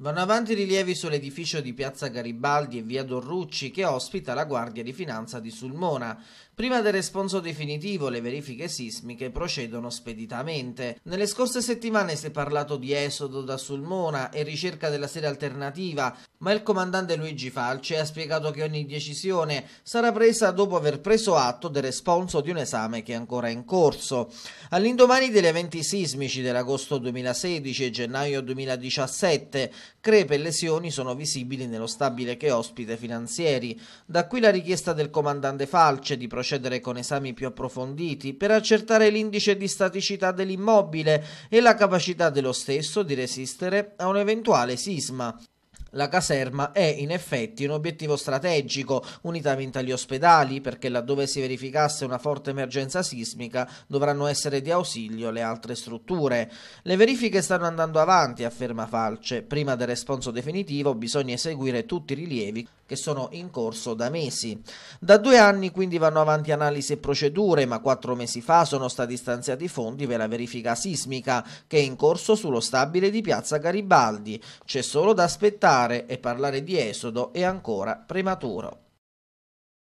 Vanno avanti i rilievi sull'edificio di Piazza Garibaldi e Via Dorrucci che ospita la Guardia di Finanza di Sulmona. Prima del responso definitivo le verifiche sismiche procedono speditamente. Nelle scorse settimane si è parlato di esodo da Sulmona e ricerca della sede alternativa, ma il comandante Luigi Falci ha spiegato che ogni decisione sarà presa dopo aver preso atto del responso di un esame che è ancora in corso. All'indomani degli eventi sismici dell'agosto 2016 e gennaio 2017 crepe e lesioni sono visibili nello stabile che ospita i finanzieri. Da qui la richiesta del comandante Falce di procedere con esami più approfonditi per accertare l'indice di staticità dell'immobile e la capacità dello stesso di resistere a un eventuale sisma. La caserma è in effetti un obiettivo strategico, unitamente agli ospedali, perché laddove si verificasse una forte emergenza sismica dovranno essere di ausilio le altre strutture. Le verifiche stanno andando avanti, afferma Falce. Prima del responso definitivo bisogna eseguire tutti i rilievi che sono in corso da mesi. Da due anni quindi vanno avanti analisi e procedure, ma quattro mesi fa sono stati stanziati fondi per la verifica sismica che è in corso sullo stabile di Piazza Garibaldi. C'è solo da aspettare e parlare di esodo è ancora prematuro.